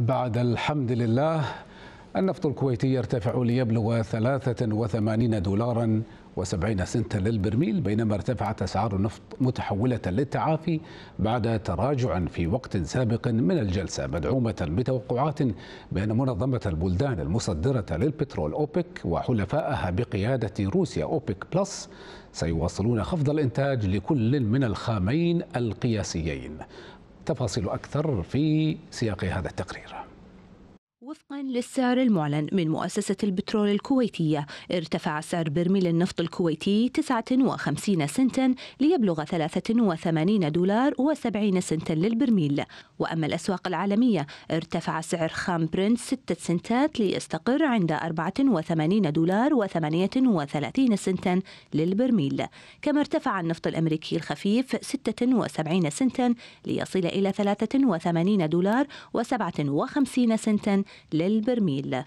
بعد الحمد لله النفط الكويتي يرتفع ليبلغ 83 دولارا و70 سنتا للبرميل بينما ارتفعت أسعار النفط متحولة للتعافي بعد تراجع في وقت سابق من الجلسة مدعومة بتوقعات بأن منظمة البلدان المصدرة للبترول أوبك وحلفائها بقيادة روسيا أوبك بلس سيواصلون خفض الإنتاج لكل من الخامين القياسيين التفاصيل أكثر في سياق هذا التقرير وفقا للسعر المعلن من مؤسسة البترول الكويتية ارتفع سعر برميل النفط الكويتي 59 سنتا ليبلغ 83 دولار و70 سنتا للبرميل وأما الأسواق العالمية ارتفع سعر خام برنت 6 سنتات ليستقر عند 84 دولار و38 سنتا للبرميل كما ارتفع النفط الأمريكي الخفيف 76 سنتا ليصل إلى 83 دولار و57 سنتا للبرميل